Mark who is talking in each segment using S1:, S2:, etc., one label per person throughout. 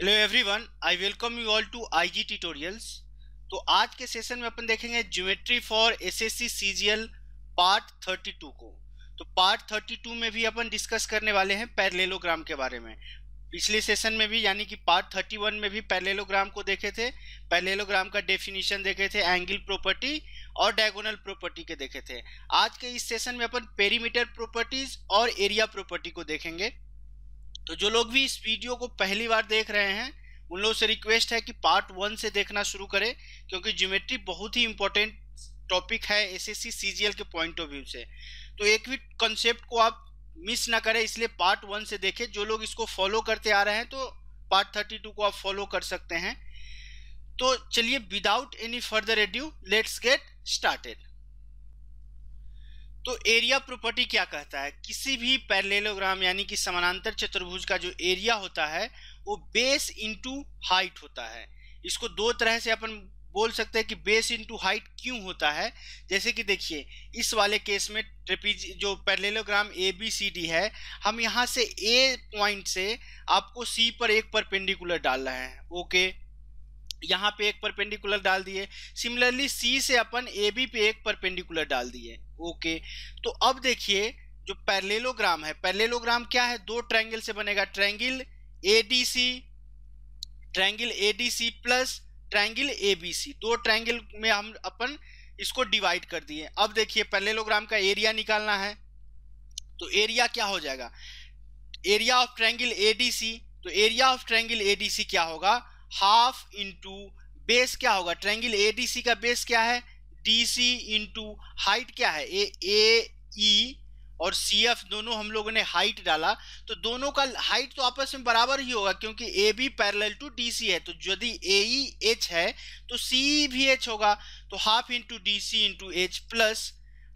S1: Hello everyone I welcome you all to IG tutorials तो आज के सेशन में अपन देखेंगे geometry for SSC CGL part 32 को तो पार्ट 32 में भी अपन डिस्कस करने वाले हैं पैरेललोग्राम के बारे में पिछले सेशन में भी यानी कि पार्ट 31 में भी पैरेललोग्राम को देखे थे पैरेललोग्राम का डेफिनेशन देखे थे एंगल प्रॉपर्टी और डायगोनल प्रॉपर्टी के देखे थे आज के इस सेशन में अपन पेरीमीटर प्रॉपर्टीज और एरिया प्रॉपर्टी को देखेंगे तो जो लोग भी इस वीडियो को पहली बार देख रहे हैं उन लोगों से रिक्वेस्ट है कि पार्ट वन से देखना शुरू करें क्योंकि ज्योमेट्री बहुत ही इंपॉर्टेंट टॉपिक है एसएससी सीजीएल के पॉइंट ऑफ व्यू से तो एक भी कॉन्सेप्ट को आप मिस ना करें इसलिए पार्ट वन से देखें जो लोग इसको फॉलो करते आ रहे हैं तो पार्ट थर्टी टू को आप फॉलो कर सकते हैं तो चलिए without any further adieu let's get started तो एरिया प्रॉपर्टी क्या कहता है किसी भी पैरलेलोग्राम यानी कि समानांतर चतुर्भुज का जो एरिया होता है वो बेस इंटू हाइट होता है इसको दो तरह से अपन बोल सकते हैं कि बेस इंटू हाइट क्यों होता है जैसे कि देखिए इस वाले केस में ट्रेपीज जो parallelogram A B C D है हम यहाँ से ए पॉइंट से आपको सी पर एक परपेंडिकुलर डाल रहे हैं ओके okay. यहाँ पे एक परपेंडिकुलर डाल दिए सिमिलरली सी से अपन ए बी पे एक परपेंडिकुलर डाल दिए ओके तो अब देखिए जो पैरलेलोग्राम है पैरलेलोग्राम क्या है दो ट्रायंगल से बनेगा triangle A D C triangle A D C plus triangle A B C दो ट्रायंगल में हम अपन इसको डिवाइड कर दिए अब देखिए पैरलेलोग्राम का एरिया निकालना है तो एरिया क्या हो जाएगा area of triangle A D C तो area of triangle A D C क्या होगा हाफ इंटू बेस क्या होगा डी सी का बेस क्या है सी इंटू हाइट क्या है ए ए ई और सी एफ दोनों हम लोगों ने हाइट डाला तो दोनों का हाइट तो आपस में बराबर ही होगा क्योंकि A B parallel to D C है तो यदि ए ई एच है तो सी भी एच होगा तो half into D C into H plus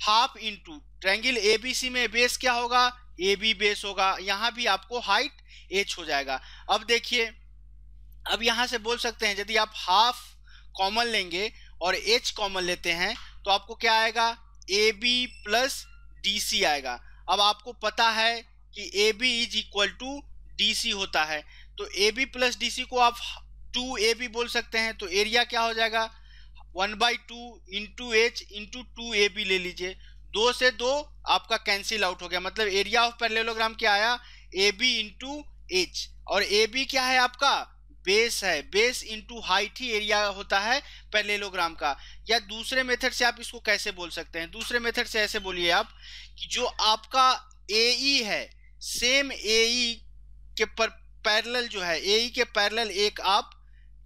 S1: half into triangle A B C में बेस क्या होगा ए बी बेस होगा यहाँ भी आपको हाइट एच हो जाएगा अब देखिए अब यहाँ से बोल सकते हैं यदि आप हाफ कॉमन लेंगे और एच कॉमन लेते हैं तो आपको क्या आएगा A B plus D C आएगा अब आपको पता है कि A B is equal to D C होता है तो A B plus D C को आप टू ए बी बोल सकते हैं तो एरिया क्या हो जाएगा one by two into H into two A B ले लीजिए दो से दो आपका कैंसिल आउट हो गया मतलब एरिया ऑफ पैरेललोग्राम क्या आया ए बी इंटू एच और ए बी क्या है आपका बेस है बेस इंटू हाइट ही एरिया होता है पैलेलोग्राम का या दूसरे मेथड से आप इसको कैसे बोल सकते हैं दूसरे मेथड से ऐसे बोलिए आप कि जो आपका ए ई e है सेम ए ई के पर पैरल जो है ए ई e के पैरल एक आप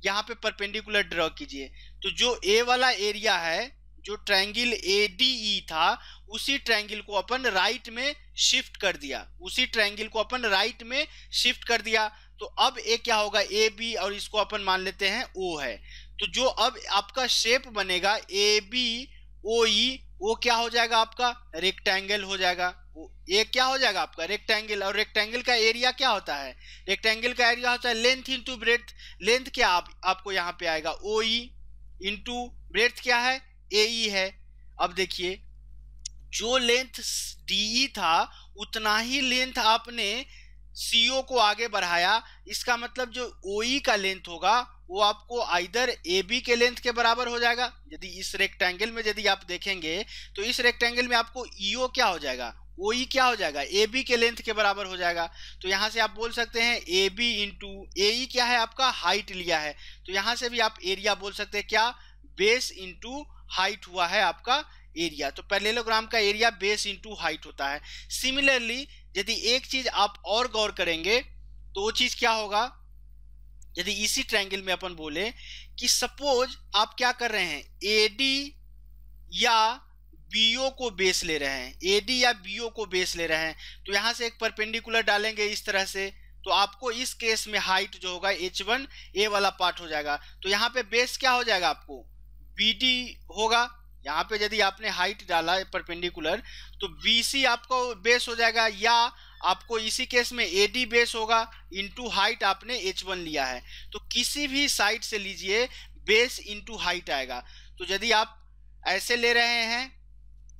S1: यहाँ पे परपेंडिकुलर ड्रॉ कीजिए तो जो ए वाला एरिया है जो ट्रायंगल ए डी ई था उसी ट्रायंगल को अपन राइट में शिफ्ट कर दिया उसी ट्रायंगल को अपन राइट में शिफ्ट कर दिया तो अब ए क्या होगा ए बी और इसको अपन मान लेते हैं ओ है तो जो अब आपका शेप बनेगा ए बी ओ ई वो क्या हो जाएगा आपका रेक्टेंगल हो जाएगा ये क्या हो जाएगा आपका रेक्टेंगल और रेक्टेंगल का एरिया क्या होता है रेक्टेंगल का एरिया होता है लेंथ इंटू ब्रेथ लेंथ क्या आप, आपको यहाँ पे आएगा ओ ई इंटू ब्रेथ क्या है ए ई e है अब देखिए जो लेंथ डी ई था उतना ही लेंथ आपने सीओ को आगे बढ़ाया इसका मतलब जो ओ e का लेंथ होगा वो आपको आइदर ए बी के लेंथ के बराबर हो जाएगा यदि इस रेक्टेंगल में यदि आप देखेंगे तो इस रेक्टेंगल में आपको ईओ e क्या हो जाएगा ओ ई e क्या हो जाएगा ए बी के लेंथ के बराबर हो जाएगा तो यहाँ से आप बोल सकते हैं ए बी इंटू ए ई क्या है आपका हाइट लिया है तो यहाँ से भी आप एरिया बोल सकते हैं क्या बेस इंटू हाइट हुआ है आपका एरिया तो पैरेलोग्राम का एरिया बेस इंटू हाइट होता है सिमिलरली यदि एक चीज आप और गौर करेंगे तो वो चीज क्या होगा यदि इसी ट्रायंगल में अपन बोले कि सपोज आप क्या कर रहे हैं एडी या बीओ को बेस ले रहे हैं एडी या बीओ को बेस ले रहे हैं तो यहां से एक परपेंडिकुलर डालेंगे इस तरह से तो आपको इस केस में हाइट जो होगा एच वन ए वाला पार्ट हो जाएगा तो यहाँ पे बेस क्या हो जाएगा आपको बी डी होगा यहाँ पे यदि आपने हाइट डाला परपेंडिकुलर तो बी आपको बेस हो जाएगा या आपको इसी केस में ए डी बेस होगा इंटू हाइट आपने एच वन लिया है तो किसी भी साइड से लीजिए बेस इंटू हाइट आएगा तो यदि आप ऐसे ले रहे हैं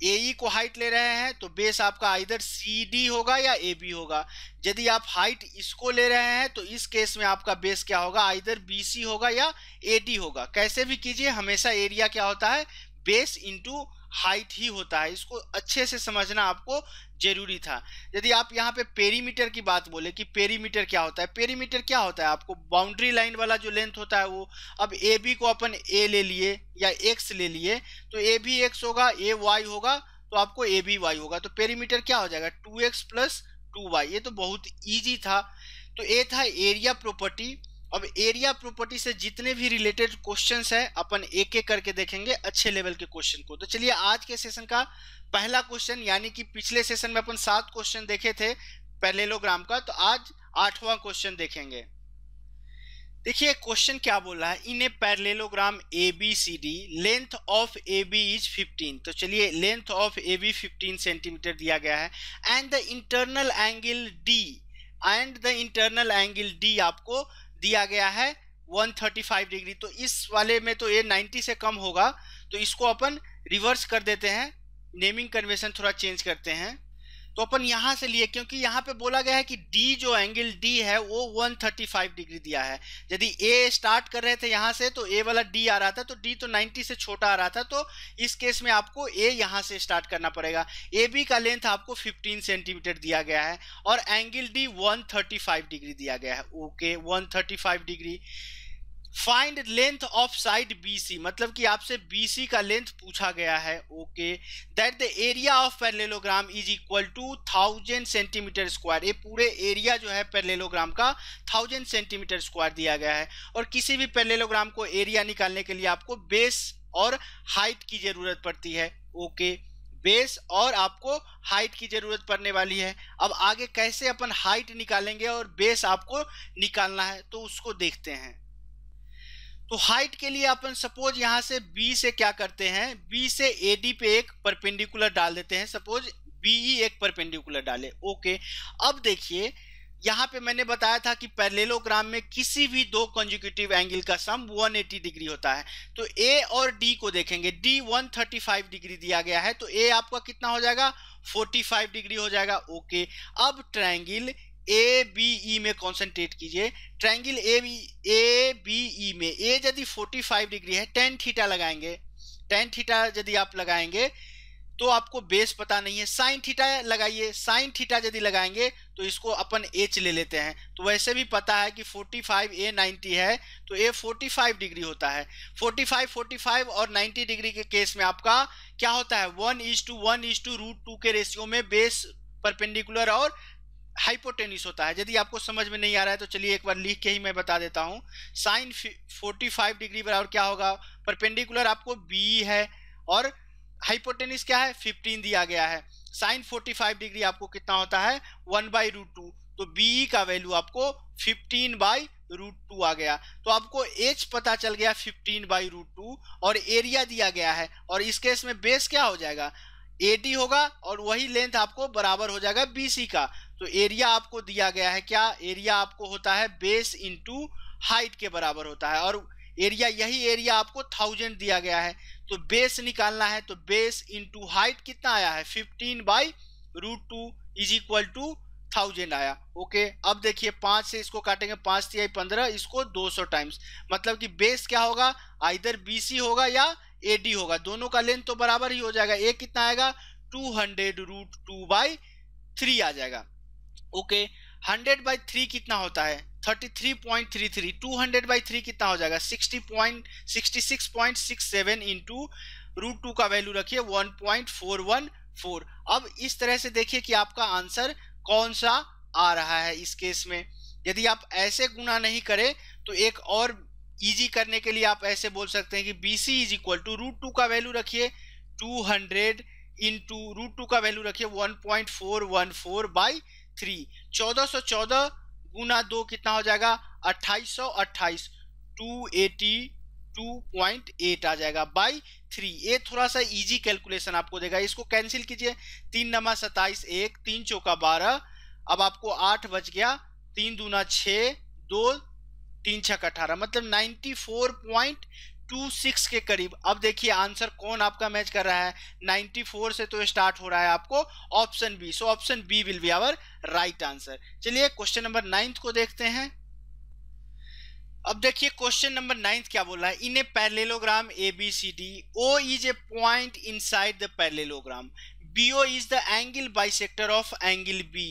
S1: ए ई e को हाइट ले रहे हैं तो बेस आपका इधर सी डी होगा या ए बी होगा यदि आप हाइट इसको ले रहे हैं तो इस केस में आपका बेस क्या होगा इधर बी सी होगा या ए डी होगा कैसे भी कीजिए हमेशा एरिया क्या होता है बेस इंटू हाइट ही होता है इसको अच्छे से समझना आपको जरूरी था यदि आप यहाँ पे पेरीमीटर की बात बोले कि पेरीमीटर क्या होता है पेरीमीटर क्या होता है आपको बाउंड्री लाइन वाला जो लेंथ होता है वो अब ए बी को अपन ए ले लिए या एक्स ले लिए तो ए बी एक्स होगा ए वाई होगा तो आपको ए बी वाई होगा तो पेरीमीटर क्या हो जाएगा two X plus two Y ये तो बहुत ईजी था तो ए था एरिया प्रॉपर्टी अब एरिया प्रॉपर्टी से जितने भी रिलेटेड क्वेश्चंस है अपन एक एक करके देखेंगे अच्छे लेवल के क्वेश्चन को तो चलिए आज के सेशन का पहला क्वेश्चन यानी कि पिछले सेशन में अपन सात क्वेश्चन देखे थे पैरेलोग्राम का तो आज आठवां क्वेश्चन देखेंगे देखिए क्वेश्चन क्या बोल रहा है in a parallelogram A B C D length of A B is 15 तो चलिए length of A B 15 centimetre दिया गया है and the internal angle D and the internal angle D आपको दिया गया है 135 डिग्री तो इस वाले में तो ये 90 से कम होगा तो इसको अपन रिवर्स कर देते हैं नेमिंग कन्वेशन थोड़ा चेंज करते हैं तो अपन यहां से लिए क्योंकि यहां पे बोला गया है कि डी जो एंगल डी है वो 135 डिग्री दिया है यदि ए स्टार्ट कर रहे थे यहां से तो ए वाला डी आ रहा था तो डी तो 90 से छोटा आ रहा था तो इस केस में आपको ए यहां से स्टार्ट करना पड़ेगा ए बी का लेंथ आपको 15 सेंटीमीटर दिया गया है और एंगल डी 135 डिग्री दिया गया है okay okay, 135 degree find length of side C मतलब कि आपसे सी का लेंथ पूछा गया है okay that the area of parallelogram is equal to thousand centimetre square ये पूरे एरिया जो है पैरलेलोग्राम का थाउजेंड सेंटीमीटर स्क्वायर दिया गया है और किसी भी पैरलेलोग्राम को एरिया निकालने के लिए आपको बेस और हाइट की जरूरत पड़ती है ओके okay. बेस और आपको हाइट की ज़रूरत पड़ने वाली है अब आगे कैसे अपन हाइट निकालेंगे और बेस आपको निकालना है तो उसको देखते हैं तो हाइट के लिए अपन सपोज यहां से बी से क्या करते हैं बी से ए डी पे एक परपेंडिकुलर डाल देते हैं सपोज बीई e एक परपेंडिकुलर डाले ओके अब देखिए यहाँ पे मैंने बताया था कि पैरेललोग्राम में किसी भी दो कंजुकेटिव एंगल का सम 180 डिग्री होता है तो ए और डी को देखेंगे डी 135 डिग्री दिया गया है तो ए आपका कितना हो जाएगा 45 डिग्री हो जाएगा ओके अब ट्रायंगल ए बी ई में कॉन्सेंट्रेट कीजिए triangle A B A B E में ए यदि 45 डिग्री है टेन थीटा लगाएंगे टेन थीटा यदि आप लगाएंगे तो आपको बेस पता नहीं है साइन थीटा लगाइए साइन थीटा यदि लगाएंगे तो इसको अपन एच ले लेते हैं तो वैसे भी पता है कि 45 ए 90 है तो ए 45 डिग्री होता है 45 45 और 90 डिग्री के केस में आपका क्या होता है one is to one is to root two के रेशियो में बेस परपेंडिकुलर और हाइपोटेनिस होता है यदि आपको समझ में नहीं आ रहा है तो चलिए एक बार लिख के ही मैं बता देता हूँ साइन 45 डिग्री बराबर क्या होगा परपेंडिकुलर आपको बी है और हाइपोटेनिस क्या है 15 दिया गया है साइन 45 डिग्री आपको कितना होता है वन बाई रूट टू तो बी का वैल्यू आपको फिफ्टीन बाई रूट टू आ गया तो आपको एच पता चल गया फिफ्टीन बाई रूट टू और एरिया दिया गया है और इस केस में बेस क्या हो जाएगा एडी होगा और वही लेंथ आपको बराबर हो जाएगा बी का तो एरिया आपको दिया गया है क्या एरिया आपको होता है बेस इंटू हाइट के बराबर होता है और एरिया यही एरिया आपको थाउजेंड दिया गया है तो बेस निकालना है तो बेस इंटू हाइट कितना आया है fifteen by root two is equal to thousand आया ओके अब देखिए पाँच से इसको काटेंगे पाँच तिहाई पंद्रह इसको दो सौ टाइम्स मतलब कि बेस क्या होगा आइधर बी होगा या AD होगा दोनों का लेंथ तो बराबर ही हो जाएगा ए कितना आएगा two hundred root two by three आ जाएगा ओके हंड्रेड बाई थ्री कितना होता है thirty three point three three two hundred by three कितना हो जाएगा sixty point sixty six point six seven into root two का वैल्यू रखिए one point four one four अब इस तरह से देखिए कि आपका आंसर कौन सा आ रहा है इस केस में यदि आप ऐसे गुना नहीं करें तो एक और इजी करने के लिए आप ऐसे बोल सकते हैं कि B C is equal to root two का वैल्यू रखिए two hundred into root two का वैल्यू रखिए one point four one four by three चौदह सौ चौदह गुना दो कितना हो जाएगा अट्ठाईस सौ अट्ठाईस two eighty two point eight आ जाएगा बाई थ्री ये थोड़ा सा इजी कैलकुलेशन आपको देगा इसको कैंसिल कीजिए तीन नमा सत्ताईस एक तीन चौका बारह अब आपको आठ बज गया तीन दूना छः दो तीन छक अठारह मतलब ninety four point two six के करीब अब देखिए आंसर कौन आपका मैच कर रहा है नाइन्टी फोर से तो स्टार्ट हो रहा है आपको option B so option B will be our right answer चलिए क्वेश्चन नंबर नाइन्थ को देखते हैं अब देखिए क्वेश्चन नंबर नाइन्थ क्या बोल रहा है in a parallelogram A B C D O is a point inside the parallelogram B O is the angle bisector of angle B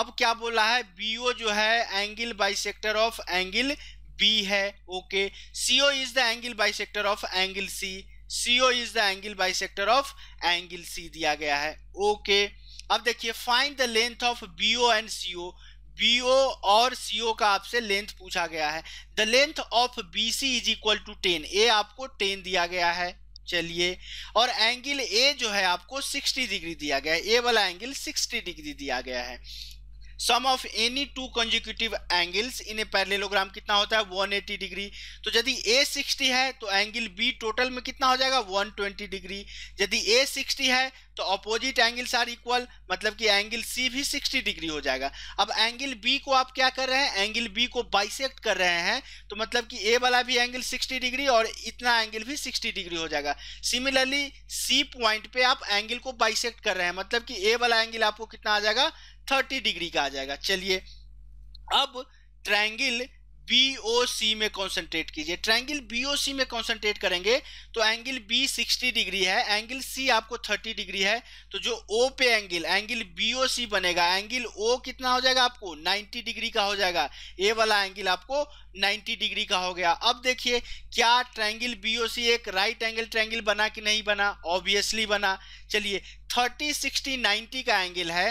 S1: अब क्या बोला है बी ओ जो है angle bisector of angle B है okay C O is the angle bisector of angle C C O is the angle bisector of angle C दिया गया है ओके अब देखिए find the length of B O and C O B O और C O का आपसे length पूछा गया है the length of B C is equal to ten ए आपको टेन दिया गया है चलिए और एंगल ए जो है आपको 60 डिग्री दिया गया है ए वाला एंगल 60 डिग्री दिया गया है sum of any two consecutive angles in a parallelogram कितना होता है 180 डिग्री तो यदि ए 60 है तो एंगल बी टोटल में कितना हो जाएगा 120 डिग्री यदि ए 60 है तो अपोजिट एंगल्स आर इक्वल मतलब कि एंगल सी भी 60 डिग्री हो जाएगा अब एंगल बी को आप क्या कर रहे हैं एंगल बी को बाइसेक्ट कर रहे हैं तो मतलब कि ए वाला भी एंगल 60 डिग्री और इतना एंगल भी 60 डिग्री हो जाएगा सिमिलरली सी पॉइंट पे आप एंगल को बाइसेक्ट कर रहे हैं मतलब कि ए वाला एंगल आपको कितना आ जाएगा थर्टी डिग्री का आ जाएगा चलिए अब ट्रायंगल BOC में कॉन्सेंट्रेट कीजिए ट्रायंगल BOC में कॉन्सेंट्रेट करेंगे तो एंगल B 60 डिग्री है एंगल C आपको 30 डिग्री है तो जो O पे एंगल एंगल BOC बनेगा एंगल O कितना हो जाएगा आपको 90 डिग्री का हो जाएगा ए वाला एंगल आपको 90 डिग्री का हो गया अब देखिए क्या ट्रायंगल BOC एक राइट एंगल ट्रायंगल बना कि नहीं बना ऑब्वियसली बना चलिए 30 60 90 का एंगल है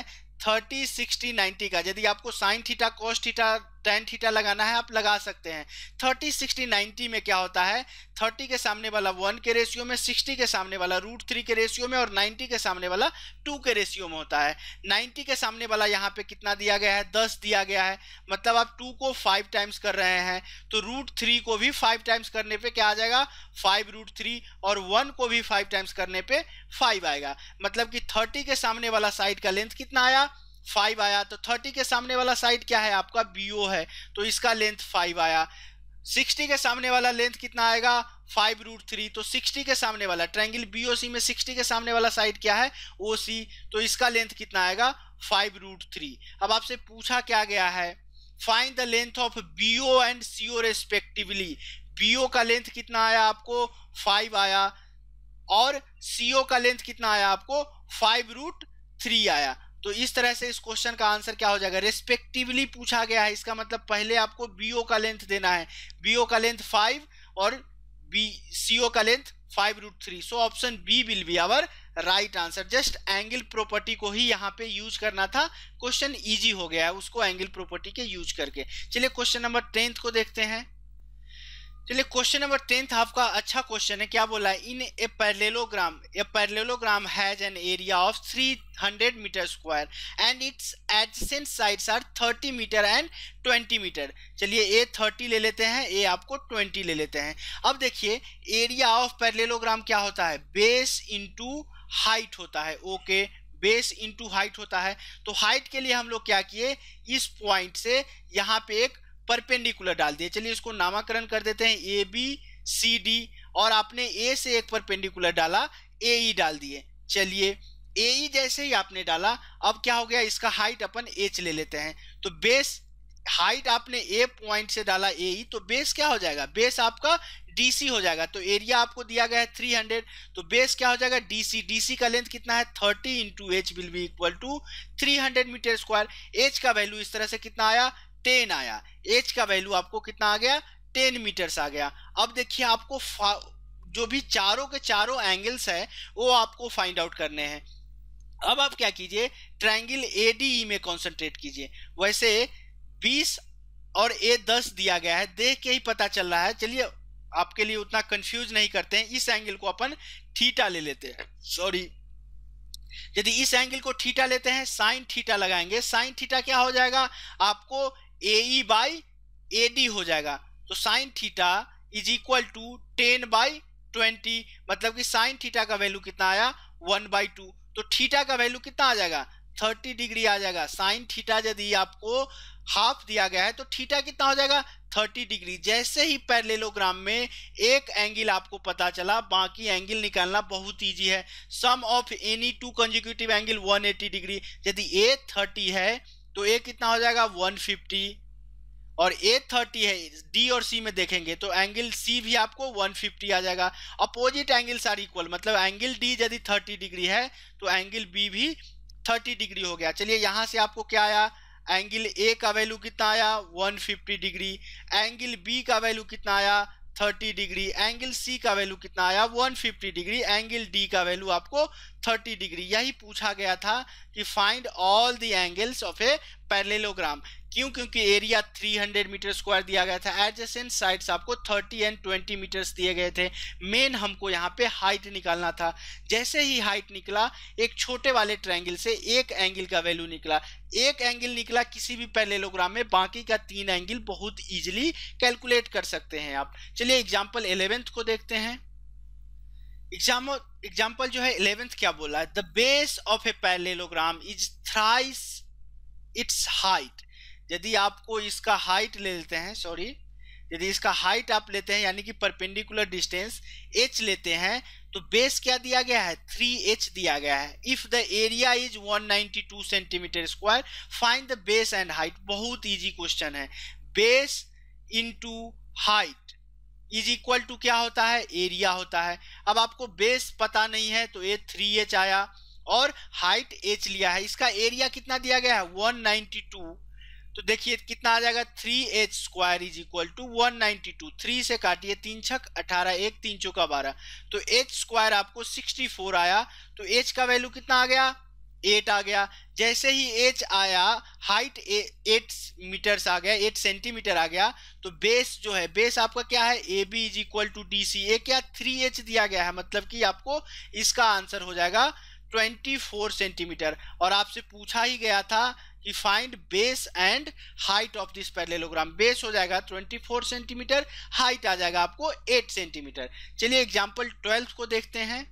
S1: थर्टी सिक्सटी नाइन्टी का यदि आपको sine theta cos theta tan theta लगाना है आप लगा सकते हैं थर्टी सिक्सटी नाइन्टी में क्या होता है थर्टी के सामने वाला वन के रेशियो में सिक्सटी के सामने वाला रूट थ्री के रेशियो में और नाइन्टी के सामने वाला टू के रेशियो में होता है नाइन्टी के सामने वाला यहाँ पे कितना दिया गया है दस दिया गया है मतलब आप टू को फाइव टाइम्स कर रहे हैं तो रूट थ्री को भी फाइव टाइम्स करने पर क्या आ जाएगा फाइव रूट थ्री और वन को भी फाइव टाइम्स करने पर फाइव आएगा मतलब कि थर्टी के सामने वाला साइड का लेंथ कितना आया फाइव आया तो थर्टी के सामने वाला साइड क्या है आपका बी ओ है तो इसका लेंथ फाइव आया सिक्सटी के सामने वाला लेंथ कितना आएगा फाइव रूट थ्री तो सिक्सटी के सामने वाला ट्रायंगल सी में सिक्सटी के सामने वाला साइड क्या है ओ सी तो इसका लेंथ कितना आएगा फाइव रूट थ्री अब आपसे पूछा क्या गया है find the length of O and O respectively O का लेंथ कितना आया आपको फाइव आया और ओ का लेंथ कितना आया आपको फाइव रूट थ्री आया तो इस तरह से इस क्वेश्चन का आंसर क्या हो जाएगा रेस्पेक्टिवली पूछा गया है इसका मतलब पहले आपको बीओ का लेंथ देना है बीओ का लेंथ फाइव और बी सीओ का length five root three so option B will be our right answer just angle property को ही यहाँ पे यूज करना था क्वेश्चन इजी हो गया है उसको एंगल प्रॉपर्टी के यूज करके चलिए क्वेश्चन नंबर टेंथ को देखते हैं चलिए क्वेश्चन नंबर टेंथ आपका अच्छा क्वेश्चन है क्या बोला है in a parallelogram a parallelogram has an area of 300 metre square and its adjacent sides are 30 metre and 20 metre चलिए ए 30 ले लेते हैं ए आपको 20 ले लेते हैं अब देखिए एरिया ऑफ पैरलेलोग्राम क्या होता है बेस इंटू हाइट होता है ओके बेस इंटू हाइट होता है तो हाइट के लिए हम लोग क्या किए इस पॉइंट से यहाँ पे एक परपेंडिकुलर डाल दिए चलिए इसको नामकरण कर देते हैं ए बी सी डी और आपने ए से एक परपेंडिकुलर डाला ए ई e डाल दिए चलिए ए ई e जैसे ही आपने डाला अब क्या हो गया इसका हाइट अपन एच ले लेते हैं तो बेस हाइट आपने ए पॉइंट से डाला ए ई e, तो बेस क्या हो जाएगा बेस आपका डीसी हो जाएगा तो एरिया आपको दिया गया है 300 तो बेस क्या हो जाएगा डीसी डीसी का लेंथ कितना है 30 into H will be equal to 300 metre square H का वैल्यू इस तरह से कितना आया टेन आया एच का वैल्यू आपको कितना आ गया टेन मीटर्स आ गया अब देखिए आपको जो भी चारों के चारों एंगल्स है वो आपको फाइंड आउट करने हैं अब आप क्या कीजिए ट्रायंगल एडीई e में कॉन्सेंट्रेट कीजिए वैसे बीस और ए दस दिया गया है देख के ही पता चल रहा है चलिए आपके लिए उतना कंफ्यूज नहीं करते हैं इस एंगल को अपन थीटा ले लेते हैं सॉरी यदि इस एंगल को थीटा लेते हैं साइन थीटा लगाएंगे साइन थीटा क्या हो जाएगा आपको ए बाई ए डी हो जाएगा तो sine theta is equal to ten by twenty मतलब कि साइन थीटा का वैल्यू कितना आया वन बाई टू तो थीटा का वैल्यू कितना आ जाएगा थर्टी डिग्री आ जाएगा साइन थीटा यदि आपको हाफ दिया गया है तो थीटा कितना हो जाएगा थर्टी डिग्री जैसे ही पैरेललोग्राम में एक एंगल आपको पता चला बाकी एंगल निकालना बहुत ईजी है sum of any two consecutive angle eighty degree यदि ए थर्टी है तो ए कितना हो जाएगा 150 और ए थर्टी है डी और सी में देखेंगे तो एंगल सी भी आपको 150 आ जाएगा अपोजिट एंगल्स आर इक्वल मतलब एंगल डी यदि 30 डिग्री है तो एंगल बी भी 30 डिग्री हो गया चलिए यहाँ से आपको क्या आया एंगल ए का वैल्यू कितना आया 150 डिग्री एंगल बी का वैल्यू कितना आया 30 डिग्री एंगल सी का वैल्यू कितना आया 150 डिग्री एंगल डी का वैल्यू आपको 30 डिग्री यही पूछा गया था कि find all the angles of a parallelogram क्यों क्योंकि एरिया 300 मीटर स्क्वायर दिया गया था एडजेसेंट साइड्स आपको 30 एंड 20 मीटर्स दिए गए थे मेन हमको यहाँ पे हाइट निकालना था जैसे ही हाइट निकला एक छोटे वाले ट्रायंगल से एक एंगल का वैल्यू निकला एक एंगल निकला किसी भी पैलेलोग्राम में बाकी का तीन एंगल बहुत ईजिली कैलकुलेट कर सकते हैं आप चलिए एग्जाम्पल एलेवेंथ को देखते हैं एग्जाम एग्जाम्पल जो है इलेवेंथ क्या बोला है the base of a parallelogram is thrice its height यदि आपको इसका हाइट ले लेते हैं सॉरी यदि इसका हाइट आप लेते हैं यानी कि परपेंडिकुलर डिस्टेंस एच लेते हैं तो बेस क्या दिया गया है थ्री एच दिया गया है if the area is 192 centimetre square find the base and height बहुत इजी क्वेश्चन है base into height is equal to क्या होता है एरिया होता है अब आपको बेस पता नहीं है तो ए थ्री एच आया और हाइट एच लिया है इसका एरिया कितना दिया गया है 192 तो देखिए कितना आ जाएगा three H square is equal to one ninety two three से काटिए तीन छक अठारह एक तीन चौका बारह तो एच स्क्वायर आपको सिक्सटी फोर आया तो एच का वैल्यू कितना आ गया एट आ गया जैसे ही एच आया हाइट एट मीटर्स आ गया एट सेंटीमीटर आ गया तो बेस जो है बेस आपका क्या है A B is equal to D C A क्या थ्री एच दिया गया है मतलब कि आपको इसका आंसर हो जाएगा 24 सेंटीमीटर और आपसे पूछा ही गया था कि find base and height of this parallelogram base हो जाएगा 24 सेंटीमीटर हाइट आ जाएगा आपको 8 सेंटीमीटर चलिए एग्जांपल 12 को देखते हैं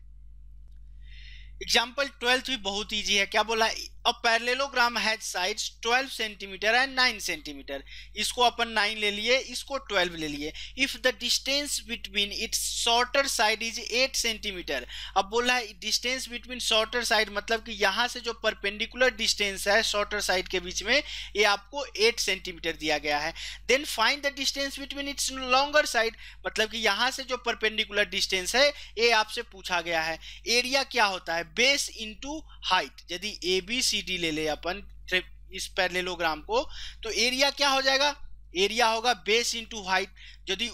S1: एग्जाम्पल ट्वेल्थ भी बहुत ईजी है क्या बोला अब parallelogram has sides 12 centimetre and 9 centimetre इसको अपन 9 ले लिए इसको 12 ले लिए if the distance between its shorter side is 8 centimetre अब बोला है डिस्टेंस बिटवीन शॉर्टर साइड मतलब कि यहाँ से जो परपेंडिकुलर डिस्टेंस है शॉर्टर साइड के बीच में ये आपको 8 सेंटीमीटर दिया गया है then find the distance between its longer side मतलब कि यहाँ से जो परपेंडिकुलर डिस्टेंस है ये आपसे पूछा गया है एरिया क्या होता है बेस इनटू हाइट यदि ए बी सी डी ले ले अपन इस पैरेललोग्राम को तो एरिया क्या हो जाएगा एरिया होगा बेस इनटू हाइट यदि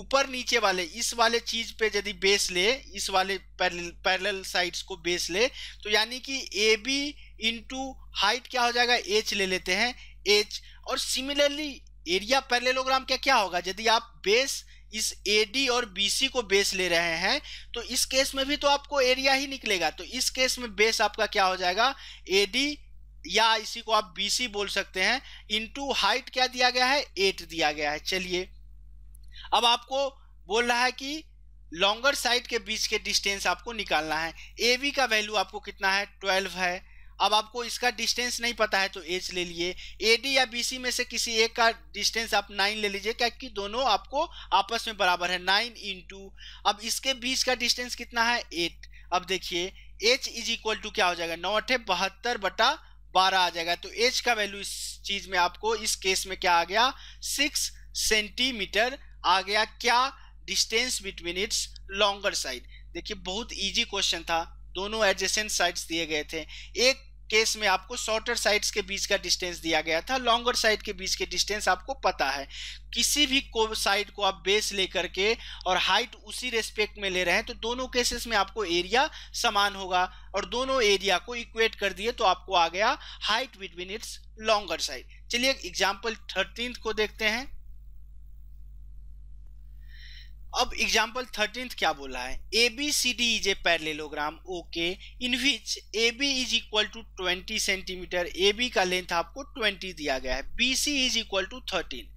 S1: ऊपर नीचे वाले इस वाले चीज पे यदि बेस ले इस वाले पैरेलल साइड्स को बेस ले तो यानी कि ए बी इंटू हाइट क्या हो जाएगा एच ले लेते हैं एच और सिमिलरली एरिया पैरेललोग्राम क्या क्या होगा यदि आप बेस इस ए और बी को बेस ले रहे हैं तो इस केस में भी तो आपको एरिया ही निकलेगा तो इस केस में बेस आपका क्या हो जाएगा ए या इसी को आप बी बोल सकते हैं इनटू हाइट क्या दिया गया है एट दिया गया है चलिए अब आपको बोल रहा है कि लॉन्गर साइड के बीच के डिस्टेंस आपको निकालना है ए का वैल्यू आपको कितना है ट्वेल्व है अब आपको इसका डिस्टेंस नहीं पता है तो एच ले लिए एडी या बीसी में से किसी एक का डिस्टेंस आप नाइन ले लीजिए क्या कि दोनों आपको आपस में बराबर है नाइन इन अब इसके बीच का डिस्टेंस कितना है एट अब देखिए एच इज इक्वल टू क्या हो जाएगा नौ अठे बहत्तर बटा बारह आ जाएगा तो एच का वैल्यू इस चीज में आपको इस केस में क्या आ गया सिक्स सेंटीमीटर आ गया क्या distance between its longer side देखिए बहुत इजी क्वेश्चन था दोनों एडजेसेंट साइड्स दिए गए थे एक केस में आपको शॉर्टर साइड्स के बीच का डिस्टेंस दिया गया था लॉन्गर साइड के बीच के डिस्टेंस आपको पता है किसी भी को साइड को आप बेस लेकर के और हाइट उसी रेस्पेक्ट में ले रहे हैं तो दोनों केसेस में आपको एरिया समान होगा और दोनों एरिया को इक्वेट कर दिए तो आपको आ गया height between its longer side चलिए एग्जाम्पल थर्टीन को देखते हैं अब एग्जाम्पल थर्टीन क्या बोला है A B C D is a parallelogram okay in which A B is equal to twenty centimetre A B का लेंथ आपको ट्वेंटी दिया गया है B C is equal to thirteen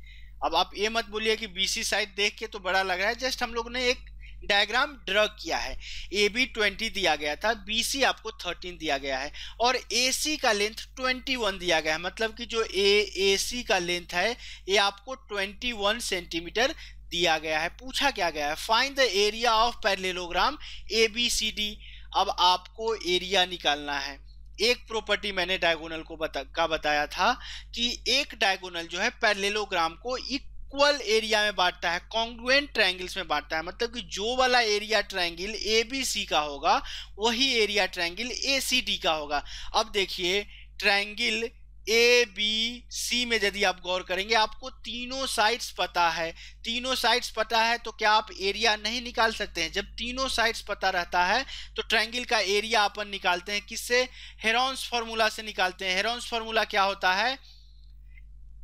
S1: अब आप ये मत बोलिए कि बी सी साइड देख के तो बड़ा लग रहा है जस्ट हम लोग ने एक डायग्राम ड्रॉ किया है ए बी ट्वेंटी दिया गया था बी सी आपको थर्टीन दिया गया है और ए सी का लेंथ ट्वेंटी वन दिया गया है मतलब कि जो ए ए सी का लेंथ है ये आपको ट्वेंटी वन सेंटीमीटर दिया गया है पूछा क्या गया है find the area of parallelogram A B C D अब आपको एरिया निकालना है एक प्रॉपर्टी मैंने डायगोनल को बता का बताया था कि एक डायगोनल जो है पैरलेलोग्राम को इक्वल एरिया में बांटता है कॉन्ग्रुएंट ट्रायंगल्स में बांटता है मतलब कि जो वाला area triangle A B C का होगा वही area triangle A C D का होगा अब देखिए ट्रायंगल ए बी सी में यदि आप गौर करेंगे आपको तीनों साइड्स पता है तीनों साइड्स पता है तो क्या आप एरिया नहीं निकाल सकते हैं जब तीनों साइड्स पता रहता है तो ट्रायंगल का एरिया अपन निकालते हैं किससे हेरॉन्स फॉर्मूला से निकालते हैं हेरॉन्स फॉर्मूला क्या होता है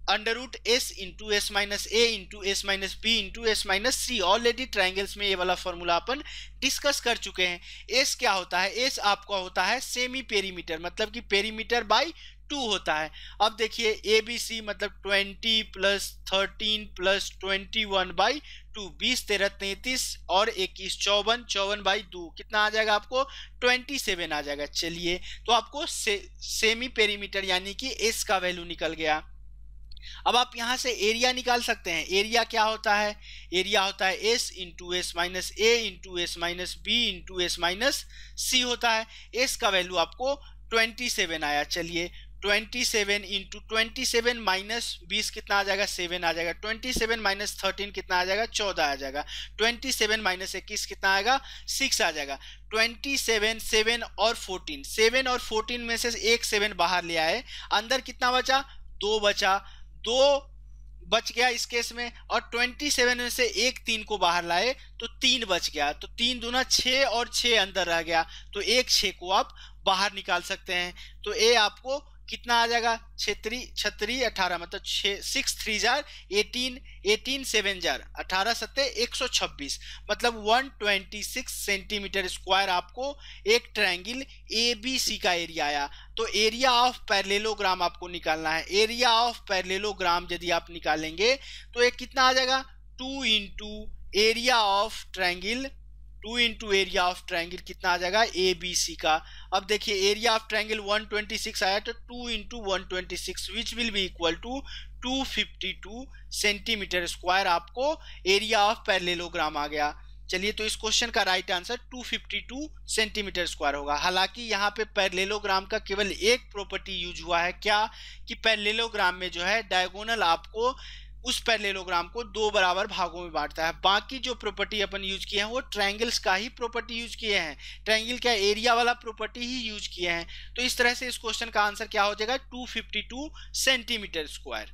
S1: under root S into S minus A into S minus B into S minus C already triangles में ये वाला फॉर्मूला अपन डिस्कस कर चुके हैं एस क्या होता है एस आपका होता है सेमी पेरीमीटर मतलब कि पेरीमीटर बाय टू होता है अब देखिए ए बी सी मतलब twenty plus thirteen plus twenty one by two बीस तेरह तैंतीस और इक्कीस चौवन चौवन बाई दो कितना आ जाएगा आपको ट्वेंटी सेवन आ जाएगा चलिए तो आपको से, सेमी पेरीमीटर यानी कि एस का वैल्यू निकल गया अब आप यहां से एरिया निकाल सकते हैं एरिया क्या होता है एरिया होता है S into S minus A into S minus B into S minus C होता है एस का वैल्यू आपको 27 आया चलिए twenty seven into twenty seven minus बीस कितना आ जाएगा सेवन आ जाएगा ट्वेंटी सेवन माइनस थर्टीन कितना आ जाएगा चौदह आ जाएगा ट्वेंटी सेवन माइनस इक्कीस कितना आएगा सिक्स आ जाएगा ट्वेंटी सेवन सेवन और फोर्टीन सेवन और फोर्टीन में से एक सेवन बाहर लिया है अंदर कितना बचा दो बचा दो बच गया इस केस में और 27 में से एक तीन को बाहर लाए तो तीन बच गया तो तीन दूना छः और छः अंदर रह गया तो एक छः को आप बाहर निकाल सकते हैं तो ए आपको कितना आ जाएगा छत्री छतरी अठारह मतलब छः सिक्स थ्री जार एटीन एटीन सेवन जार अठारह सत्ते एक सौ छब्बीस मतलब one twenty six centimetre square आपको एक ट्रायंगल ए बी सी का एरिया आया तो एरिया ऑफ पैरलेलोग्राम आपको निकालना है एरिया ऑफ पैरलेलोग्राम यदि आप निकालेंगे तो एक कितना आ जाएगा two into area of triangle two into area of triangle कितना आ जाएगा ए बी सी का अब देखिए एरिया ऑफ ट्राइंगल 126 आया तो two into one twenty six which will be equal to 252 centimetre square आपको एरिया ऑफ पैरलेलोग्राम आ गया चलिए तो इस क्वेश्चन का राइट आंसर 252 सेंटीमीटर स्क्वायर होगा हालांकि यहाँ पे पैरेललोग्राम का केवल एक प्रॉपर्टी यूज हुआ है क्या कि पैरेललोग्राम में जो है डायगोनल आपको उस पैरेलोग्राम को दो बराबर भागों में बांटता है बाकी जो प्रॉपर्टी अपन यूज किए हैं वो ट्रायंगल्स का ही प्रॉपर्टी यूज किए हैं ट्रायंगल का एरिया वाला प्रॉपर्टी ही यूज किए हैं तो इस तरह से इस क्वेश्चन का आंसर क्या हो जाएगा 252 सेंटीमीटर स्क्वायर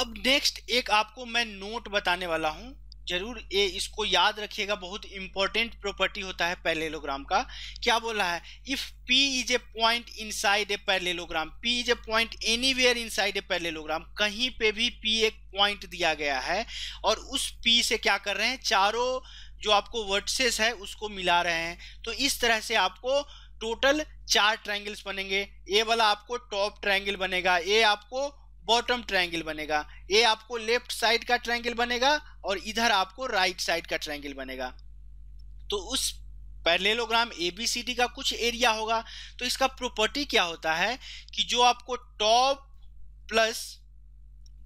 S1: अब नेक्स्ट एक आपको मैं नोट बताने वाला हूं जरूर ये इसको याद रखिएगा बहुत इंपॉर्टेंट प्रॉपर्टी होता है पैरेलोग्राम का क्या बोला है if P is a point inside a parallelogram P is a point anywhere inside a parallelogram कहीं पे भी पी एक पॉइंट दिया गया है और उस पी से क्या कर रहे हैं चारों जो आपको वर्टसेस है उसको मिला रहे हैं तो इस तरह से आपको टोटल चार ट्रायंगल्स बनेंगे ए वाला आपको टॉप ट्रायंगल बनेगा ए आपको बॉटम ट्रायंगल बनेगा ये आपको लेफ्ट साइड का ट्रायंगल बनेगा और इधर आपको राइट साइड का ट्रायंगल बनेगा तो उस parallelogram A B C D का कुछ एरिया होगा तो इसका प्रॉपर्टी क्या होता है कि जो आपको टॉप प्लस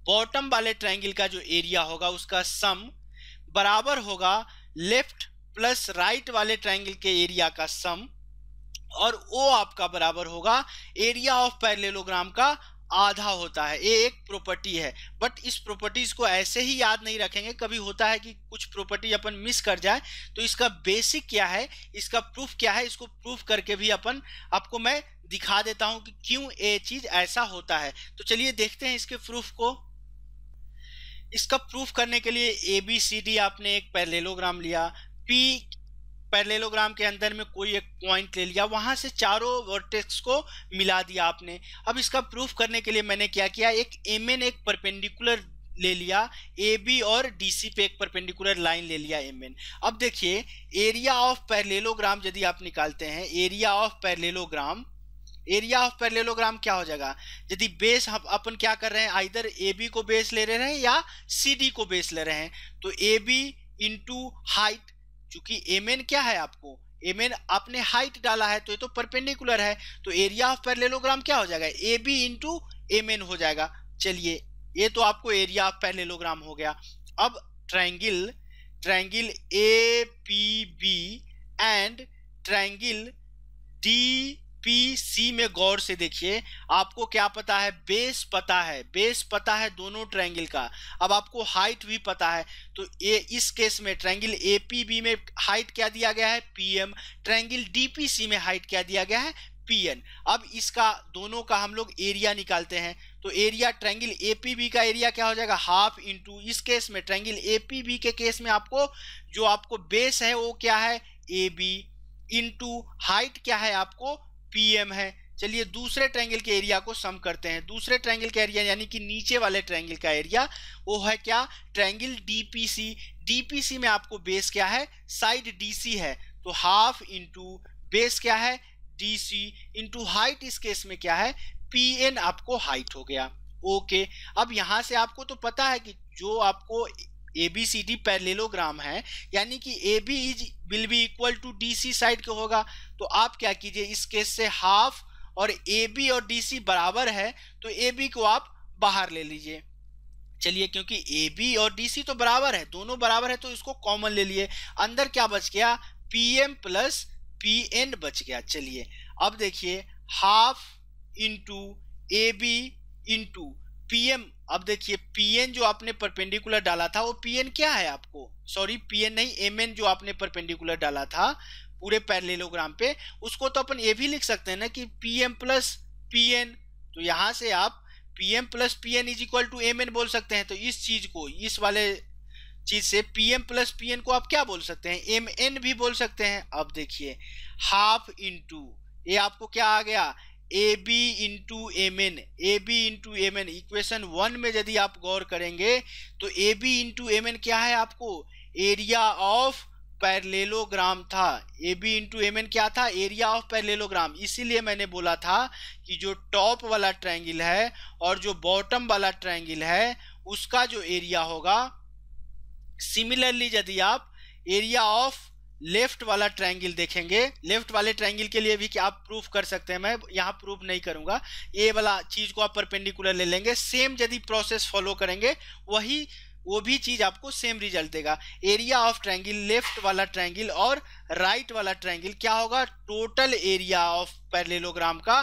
S1: बॉटम वाले ट्रायंगल का जो एरिया होगा उसका सम बराबर होगा लेफ्ट प्लस राइट वाले ट्रायंगल के एरिया का सम और ओ आपका बराबर होगा एरिया ऑफ पैरलेलोग्राम का आधा होता है ये एक प्रॉपर्टी है बट इस प्रॉपर्टीज को ऐसे ही याद नहीं रखेंगे कभी होता है कि कुछ प्रॉपर्टी अपन मिस कर जाए तो इसका बेसिक क्या है इसका प्रूफ क्या है इसको प्रूफ करके भी अपन आपको मैं दिखा देता हूं कि क्यों ये चीज ऐसा होता है तो चलिए देखते हैं इसके प्रूफ को इसका प्रूफ करने के लिए ए बी सी डी आपने एक पैरेलोग्राम लिया पी पैरेलोग्राम के अंदर में कोई एक पॉइंट ले लिया वहां से चारों वर्टेक्स को मिला दिया आपने अब इसका प्रूफ करने के लिए मैंने क्या किया एक एम एक परपेंडिकुलर ले लिया ए बी और डी सी पे एक परपेंडिकुलर लाइन ले लिया एम एन अब देखिए एरिया ऑफ पैरेललोग्राम यदि आप निकालते हैं area of parallelogram area of parallelogram क्या हो जाएगा यदि बेस हम अपन क्या कर रहे हैं आइधर ए बी को बेस ले रहे हैं या सी डी को बेस ले रहे हैं तो A B into height M N क्या है आपको एन आपने हाइट डाला है तो ये तो परपेंडिकुलर है तो एरिया ऑफ पैरेललोग्राम क्या हो जाएगा ए बी इंटू एन हो जाएगा चलिए ये तो आपको एरिया ऑफ पैरेलोग्राम हो गया अब triangle triangle A P B and triangle D P C में गौर से देखिए आपको क्या पता है बेस पता है बेस पता है दोनों ट्रायंगल का अब आपको हाइट भी पता है तो ए इस केस में ट्रायंगल ए पी बी में हाइट क्या दिया गया है P M triangle D P C में हाइट क्या दिया गया है पी एन अब इसका दोनों का हम लोग एरिया निकालते हैं तो एरिया ट्रायंगल बी का एरिया क्या हो जाएगा हाफ इंटू इस केस में ट्रायंगल बी के केस में आपको जो आपको बेस है वो क्या है ए बी इंटू हाइट क्या है आपको एम है चलिए दूसरे ट्रायंगल के एरिया को सम करते हैं दूसरे ट्रायंगल का एरिया यानी कि नीचे वाले ट्रायंगल का एरिया वो है क्या ट्रायंगल डीपीसी डीपीसी में आपको बेस क्या है साइड डीसी है तो हाफ इंटू बेस क्या है डीसी इंटू हाइट इस केस में क्या है एन आपको हाइट हो गया ओके अब यहां से आपको तो पता है कि जो आपको A B C D parallelogram है यानी कि A B is will be equal to D C side के होगा तो आप क्या कीजिए इस केस से हाफ और ए बी और डी सी बराबर है तो ए बी को आप बाहर ले लीजिए चलिए क्योंकि ए बी और डी सी तो बराबर है दोनों बराबर है तो इसको कॉमन ले लिए अंदर क्या बच गया P M plus P N बच गया चलिए अब देखिए half into A B into P M अब देखिए पीएन जो आपने परपेंडिकुलर डाला था वो पीएन क्या है आपको सॉरी पीएन नहीं एमएन जो आपने परपेंडिकुलर डाला था पूरे पैरलेलोग्राम पे उसको तो अपन ये भी लिख सकते हैं ना कि पीएम प्लस पीएन तो यहाँ से आप PM plus PN is equal to M N बोल सकते हैं तो इस चीज को इस वाले चीज से पीएम प्लस पीएन को आप क्या बोल सकते हैं एम एन भी बोल सकते हैं अब देखिए हाफ इंटू ये आपको क्या आ गया A B into M N A B into M N equation one में यदि आप गौर करेंगे तो A B into M N क्या है आपको एरिया ऑफ पैरलेलोग्राम था A B into M N क्या था एरिया ऑफ पैरलेलोग्राम इसीलिए मैंने बोला था कि जो टॉप वाला ट्रायंगल है और जो बॉटम वाला ट्रायंगल है उसका जो एरिया होगा सिमिलरली यदि आप एरिया ऑफ लेफ्ट वाला ट्रायंगल देखेंगे लेफ्ट वाले ट्रायंगल के लिए भी कि आप प्रूफ कर सकते हैं मैं यहाँ प्रूफ नहीं करूंगा ए वाला चीज को आप परपेंडिकुलर ले लेंगे सेम यदि प्रोसेस फॉलो करेंगे वही वो भी चीज आपको सेम रिजल्ट देगा एरिया ऑफ ट्रायंगल लेफ्ट वाला ट्रायंगल और राइट right वाला ट्रायंगल क्या होगा टोटल एरिया ऑफ पैरेललोग्राम का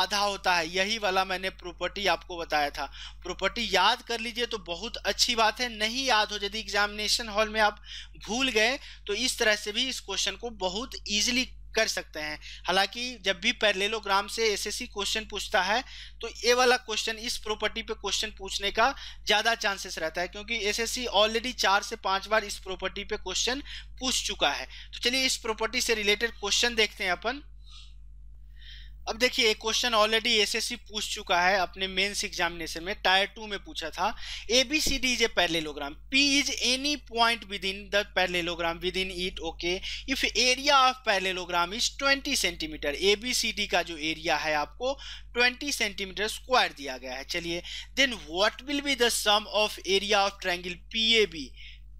S1: आधा होता है यही वाला मैंने प्रॉपर्टी आपको बताया था प्रॉपर्टी याद कर लीजिए तो बहुत अच्छी बात है नहीं याद हो यदि एग्जामिनेशन हॉल में आप भूल गए तो इस तरह से भी इस क्वेश्चन को बहुत ईजिली कर सकते हैं हालांकि जब भी पैरलेलोग्राम से एसएससी क्वेश्चन पूछता है तो ये वाला क्वेश्चन इस प्रॉपर्टी पे क्वेश्चन पूछने का ज़्यादा चांसेस रहता है क्योंकि एसएससी ऑलरेडी चार से पांच बार इस प्रॉपर्टी पे क्वेश्चन पूछ चुका है तो चलिए इस प्रॉपर्टी से रिलेटेड क्वेश्चन देखते हैं अपन अब देखिए एक क्वेश्चन ऑलरेडी एसएससी पूछ चुका है अपने मेन्स एग्जामिनेशन में टायर टू में पूछा था A B C D is a parallelogram P is any point within the parallelogram within it okay if area of parallelogram is 20 centimetre A B C D का जो area है आपको 20 centimetre square दिया गया है चलिए then what will be the sum of area of triangle P A B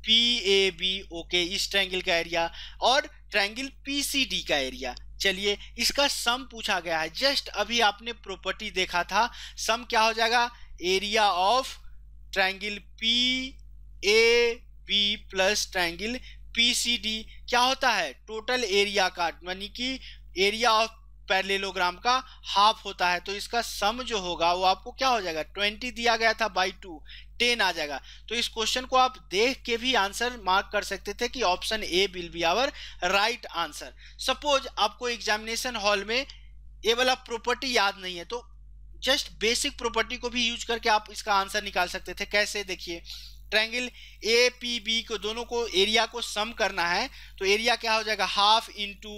S1: P A B okay इस triangle का एरिया और ट्राइंगल पी सी डी का एरिया चलिए इसका सम पूछा गया है जस्ट अभी आपने प्रॉपर्टी देखा था सम क्या हो जाएगा area of triangle P A B plus triangle P C D क्या होता है टोटल एरिया का यानी कि एरिया ऑफ पैरेललोग्राम का हाफ होता है तो इसका सम जो होगा वो आपको क्या हो जाएगा ट्वेंटी दिया गया था बाई टू टेन आ जाएगा तो इस क्वेश्चन को आप देख के भी आंसर मार्क कर सकते थे कि option A will be our right answer suppose आपको एग्जामिनेशन हॉल में ये वाला प्रॉपर्टी याद नहीं है तो जस्ट बेसिक प्रॉपर्टी को भी यूज करके आप इसका आंसर निकाल सकते थे कैसे देखिए ट्रायंगल ए पी बी को दोनों को एरिया को सम करना है तो एरिया क्या हो जाएगा half into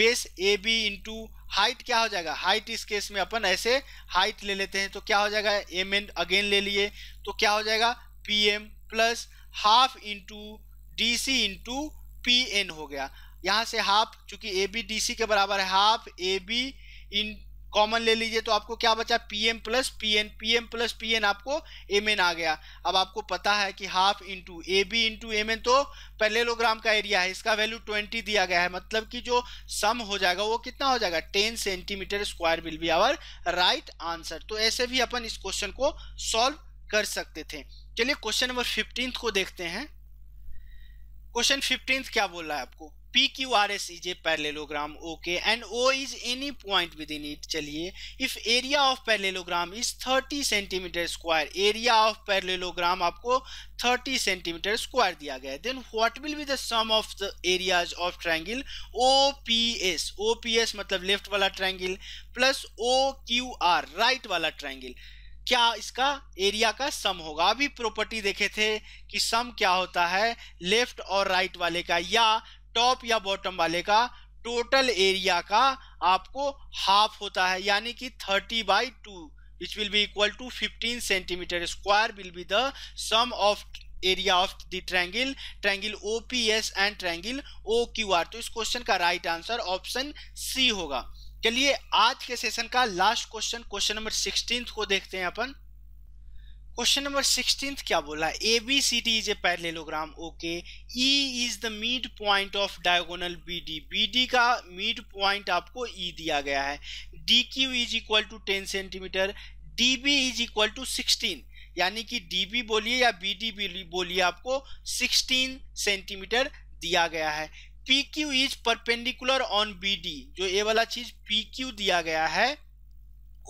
S1: base A B into height क्या हो जाएगा हाइट इस केस में अपन ऐसे हाइट ले लेते हैं तो क्या हो जाएगा एम एन अगेन ले लिए तो क्या हो जाएगा P M plus half into D C into P N हो गया यहाँ से हाफ चूंकि ए बी डी सी के बराबर है half A B in common ले लीजिए तो आपको क्या बचा P M plus P N P M plus P N आपको एम एन आ गया अब आपको पता है कि half into A B into M N तो पैरेलोग्राम का एरिया है इसका वैल्यू ट्वेंटी दिया गया है मतलब कि जो सम हो जाएगा वो कितना हो जाएगा ten centimetre square will be our right answer तो ऐसे भी अपन इस क्वेश्चन को सॉल्व कर सकते थे चलिए क्वेश्चन नंबर फिफ्टींथ को देखते हैं क्वेश्चन फिफ्टींथ क्या बोल रहा है आपको P Q R S is a parallelogram okay and O is any point within it चलिए if area of parallelogram is thirty centimetre square area of parallelogram आपको थर्टी सेंटीमीटर स्क्वायर दिया गया then what will be the sum of the areas of triangle O P S O P S मतलब left वाला triangle plus O Q R right वाला triangle क्या इसका area का सम होगा अभी प्रॉपर्टी देखे थे कि सम क्या होता है लेफ्ट और राइट वाले का या टॉप या बॉटम वाले का टोटल एरिया का आपको हाफ होता है यानी कि thirty by two which will be equal to 15 centimetre square will be the sum of area of the triangle triangle O P S and triangle O Q R तो इस question का right answer option C होगा चलिए आज के session का last question question number sixteen को देखते हैं अपन क्वेश्चन नंबर सिक्सटीन क्या बोला A B C D is a parallelogram okay E is the mid point of diagonal B D B D का मिड पॉइंट आपको ई e दिया गया है D Q is equal to ten centimetre D B is equal to sixteen यानी कि D B बोलिए या B D बोलिए आपको सिक्सटीन सेंटीमीटर दिया गया है P Q is perpendicular on B D जो ये वाला चीज पी क्यू दिया गया है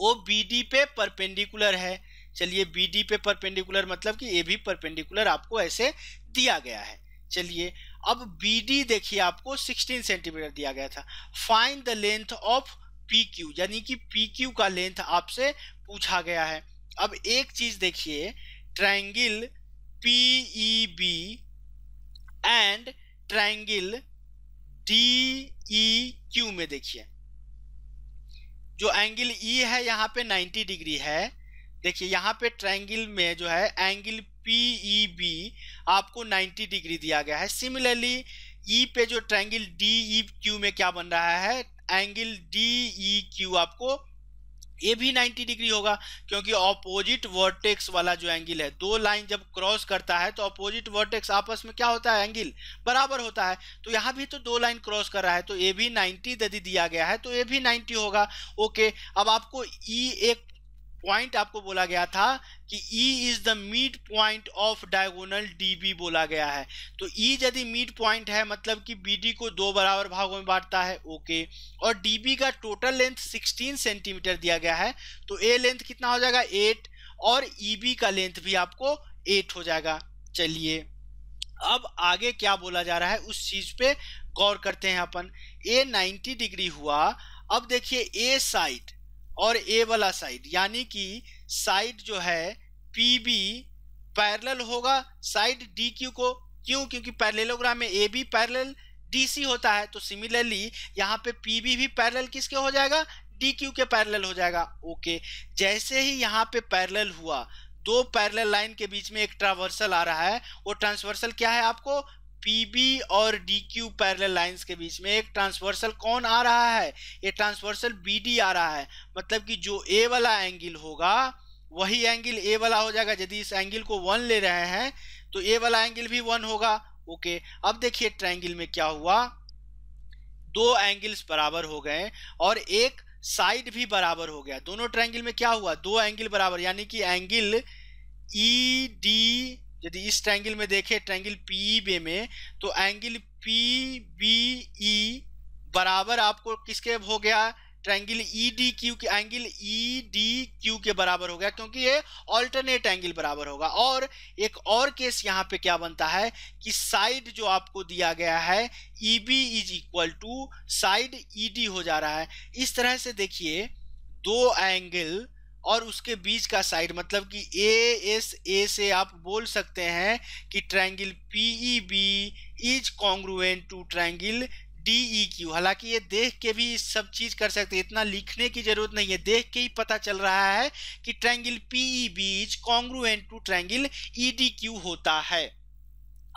S1: वो बी डी पे परपेंडिकुलर है चलिए बी डी पे परपेंडिकुलर मतलब कि ए भी परपेंडिकुलर आपको ऐसे दिया गया है चलिए अब बी डी देखिए आपको 16 सेंटीमीटर दिया गया था find the length of P Q यानी कि पी क्यू का लेंथ आपसे पूछा गया है अब एक चीज देखिए triangle P E B and triangle D E Q में देखिए जो एंगल ई e है यहाँ पे 90 डिग्री है देखिए यहाँ पे ट्रायंगल में जो है एंगल पी ई बी आपको 90 डिग्री दिया गया है सिमिलरली ई e पे जो ट्रायंगल डी ई क्यू में क्या बन रहा है एंगल डी ई क्यू आपको ये भी 90 डिग्री होगा क्योंकि ऑपोजिट वर्टेक्स वाला जो एंगल है दो लाइन जब क्रॉस करता है तो ऑपोजिट वर्टेक्स आपस में क्या होता है एंगल बराबर होता है तो यहाँ भी तो दो लाइन क्रॉस कर रहा है तो ये भी 90 यदि दिया गया है तो ये भी 90 होगा ओके अब आपको ई e एक पॉइंट आपको बोला गया था कि E is the mid point of diagonal DB बोला गया है तो E यदि मिड पॉइंट है मतलब कि BD को दो बराबर भागों में बांटता है ओके और DB का टोटल लेंथ 16 सेंटीमीटर दिया गया है तो A लेंथ कितना हो जाएगा 8 और EB का लेंथ भी आपको 8 हो जाएगा चलिए अब आगे क्या बोला जा रहा है उस चीज पे गौर करते हैं अपन ए नाइन्टी डिग्री हुआ अब देखिए ए साइड और ए वाला साइड यानी कि साइड जो है पी बी पैरल होगा साइड डी क्यू को क्यों क्योंकि पैरलेलोग्राम में A B parallel D C होता है तो सिमिलरली यहाँ पे पी बी भी पैरल किसके हो जाएगा डी क्यू के पैरल हो जाएगा ओके जैसे ही यहाँ पे पैरल हुआ दो पैरल लाइन के बीच में एक ट्रावर्सल आ रहा है वो ट्रांसवर्सल क्या है आपको पीबी और क्यू पैरल लाइंस के बीच में एक ट्रांसवर्सल कौन आ रहा है ये ट्रांसवर्सल बीडी आ रहा है मतलब कि जो ए वाला एंगल होगा वही एंगल ए वाला हो जाएगा यदि इस एंगल को वन ले रहे हैं तो ए वाला एंगल भी वन होगा ओके अब देखिए ट्राइंगल में क्या हुआ दो एंगल्स बराबर हो गए और एक साइड भी बराबर हो गया दोनों ट्राइंगल में क्या हुआ दो एंगल बराबर यानी कि एंगल ई डी यदि इस ट्रैंगल में देखें ट्रैंगल पी बे में तो एंगल पी बी ई बराबर आपको किसके हो गया ट्रैंगल ई डी क्यू के एंगल ई डी क्यू के बराबर हो गया क्योंकि ये ऑल्टरनेट एंगल बराबर होगा और एक और केस यहाँ पे क्या बनता है कि साइड जो आपको दिया गया है E B is equal to side E D हो जा रहा है इस तरह से देखिए दो एंगल और उसके बीच का साइड मतलब कि ए एस ए से आप बोल सकते हैं कि triangle P E B is congruent to triangle D E Q हालांकि ये देख के भी सब चीज़ कर सकते हैं इतना लिखने की ज़रूरत नहीं है देख के ही पता चल रहा है कि triangle P E B is congruent to triangle E D Q होता है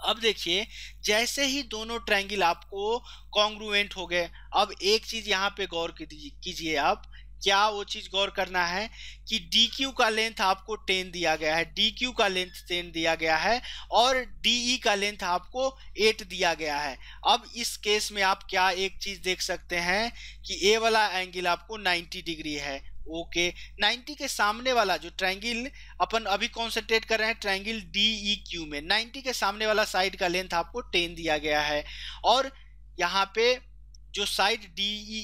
S1: अब देखिए जैसे ही दोनों ट्रायंगल आपको कॉन्ग्रुएंट हो गए अब एक चीज़ यहाँ पे गौर कीजिए आप क्या वो चीज़ गौर करना है कि डी क्यू का लेंथ आपको टेन दिया गया है डी क्यू का लेंथ टेन दिया गया है और डी ई e का लेंथ आपको एट दिया गया है अब इस केस में आप क्या एक चीज़ देख सकते हैं कि ए वाला एंगल आपको नाइन्टी डिग्री है ओके okay. 90 के सामने वाला जो ट्रायंगल अपन अभी कॉन्सेंट्रेट कर रहे हैं ट्रायंगल डी ई क्यू में 90 के सामने वाला साइड का लेंथ आपको 10 दिया गया है और यहाँ पे जो साइड डी ई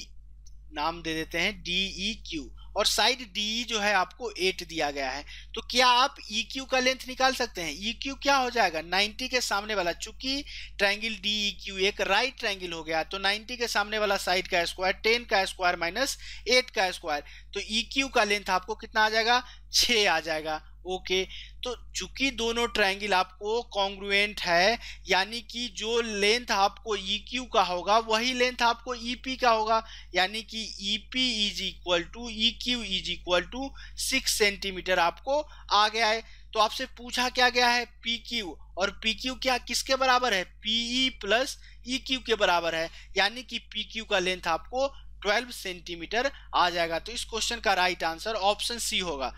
S1: नाम दे देते हैं डी ई क्यू और साइड डी e जो है आपको एट दिया गया है तो क्या आप ई e क्यू का लेंथ निकाल सकते हैं ई e क्यू क्या हो जाएगा नाइन्टी के सामने वाला चूंकि ट्राइंगल डी ई क्यू एक राइट ट्राइंगल हो गया तो नाइन्टी के सामने वाला साइड का स्क्वायर टेन का स्क्वायर माइनस एट का स्क्वायर तो ई क्यू का लेंथ आपको कितना आ जाएगा छ आ जाएगा ओके तो चूंकि दोनों ट्रायंगल आपको कॉन्ग्रुएंट है यानी कि जो लेंथ आपको ई e क्यू का होगा वही लेंथ आपको ई e पी का होगा यानी कि E P is equal to E Q is equal to six centimetre आपको आ गया है तो आपसे पूछा क्या गया है पी क्यू और पी क्यू क्या किसके बराबर है पीई प्लस ई क्यू के बराबर है यानी कि पी क्यू का लेंथ आपको 12 सेंटीमीटर आ जाएगा तो इस क्वेश्चन का राइट आंसर ऑप्शन सी होगा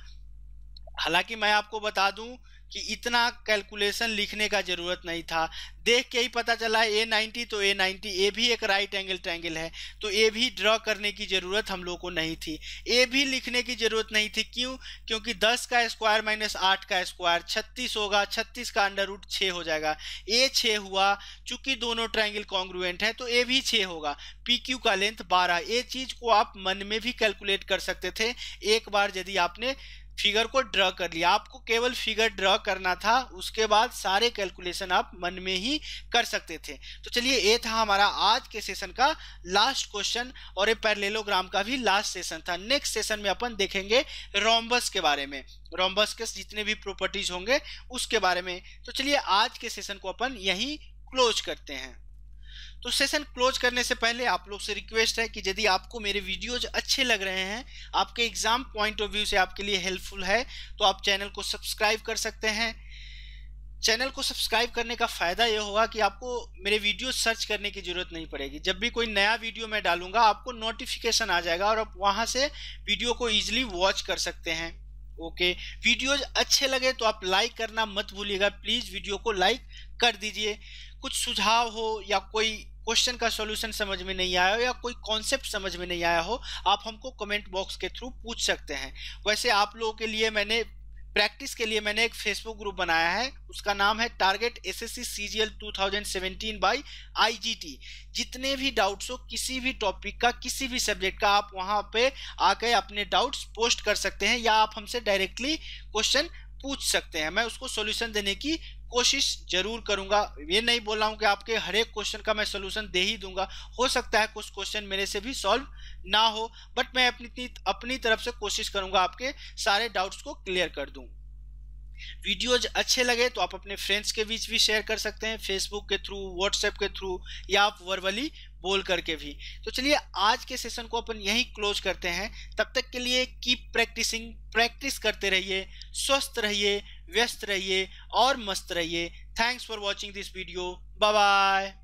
S1: हालांकि मैं आपको बता दूं कि इतना कैलकुलेशन लिखने का ज़रूरत नहीं था देख के ही पता चला ए नाइन्टी तो ए नाइन्टी ए भी एक राइट एंगल ट्रायंगल है तो ए भी ड्रॉ करने की ज़रूरत हम लोग को नहीं थी ए भी लिखने की ज़रूरत नहीं थी क्यों क्योंकि 10 का स्क्वायर माइनस आठ का स्क्वायर 36 होगा 36 का अंडर रूट छः हो जाएगा ए छः हुआ चूंकि दोनों ट्राइंगल कॉन्ग्रुएंट है तो ए भी छः होगा पी क्यू का लेंथ बारह ये चीज़ को आप मन में भी कैलकुलेट कर सकते थे एक बार यदि आपने फिगर को ड्रॉ कर लिया आपको केवल फिगर ड्रॉ करना था उसके बाद सारे कैलकुलेशन आप मन में ही कर सकते थे तो चलिए ये था हमारा आज के सेशन का लास्ट क्वेश्चन और ये पैरलेलोग्राम का भी लास्ट सेशन था नेक्स्ट सेशन में अपन देखेंगे रोम्बस के बारे में रोम्बस के जितने भी प्रॉपर्टीज होंगे उसके बारे में तो चलिए आज के सेशन को अपन यहीं क्लोज करते हैं तो सेशन क्लोज करने से पहले आप लोग से रिक्वेस्ट है कि यदि आपको मेरे वीडियोज अच्छे लग रहे हैं आपके एग्जाम पॉइंट ऑफ व्यू से आपके लिए हेल्पफुल है तो आप चैनल को सब्सक्राइब कर सकते हैं चैनल को सब्सक्राइब करने का फ़ायदा यह होगा कि आपको मेरे वीडियो सर्च करने की ज़रूरत नहीं पड़ेगी जब भी कोई नया वीडियो मैं डालूंगा आपको नोटिफिकेशन आ जाएगा और आप वहाँ से वीडियो को ईजिली वॉच कर सकते हैं ओके वीडियोज अच्छे लगे तो आप लाइक करना मत भूलिएगा प्लीज़ वीडियो को लाइक कर दीजिए कुछ सुझाव हो या कोई क्वेश्चन का सॉल्यूशन समझ में नहीं आया हो या कोई कॉन्सेप्ट समझ में नहीं आया हो आप हमको कमेंट बॉक्स के थ्रू पूछ सकते हैं वैसे आप लोगों के लिए मैंने प्रैक्टिस के लिए मैंने एक फेसबुक ग्रुप बनाया है उसका नाम है target S S C C G L two thousand seventeen by I G T जितने भी डाउट्स हो किसी भी टॉपिक का किसी भी सब्जेक्ट का आप वहाँ पे आके अपने डाउट्स पोस्ट कर सकते हैं या आप हमसे डायरेक्टली क्वेश्चन पूछ सकते हैं मैं उसको सॉल्यूशन देने की कोशिश जरूर करूंगा ये नहीं बोल रहा हूँ कि आपके हर एक क्वेश्चन का मैं सोल्यूशन दे ही दूंगा हो सकता है कुछ क्वेश्चन मेरे से भी सॉल्व ना हो बट मैं अपनी अपनी तरफ से कोशिश करूंगा आपके सारे डाउट्स को क्लियर कर दूँ वीडियोज अच्छे लगे तो आप अपने फ्रेंड्स के बीच भी शेयर कर सकते हैं फेसबुक के थ्रू व्हाट्सएप के थ्रू या आप वर्वली बोल करके भी तो चलिए आज के सेशन को अपन यहीं क्लोज करते हैं तब तक के लिए कीप प्रैक्टिसिंग प्रैक्टिस करते रहिए स्वस्थ रहिए व्यस्त रहिए और मस्त रहिए thanks for watching this video bye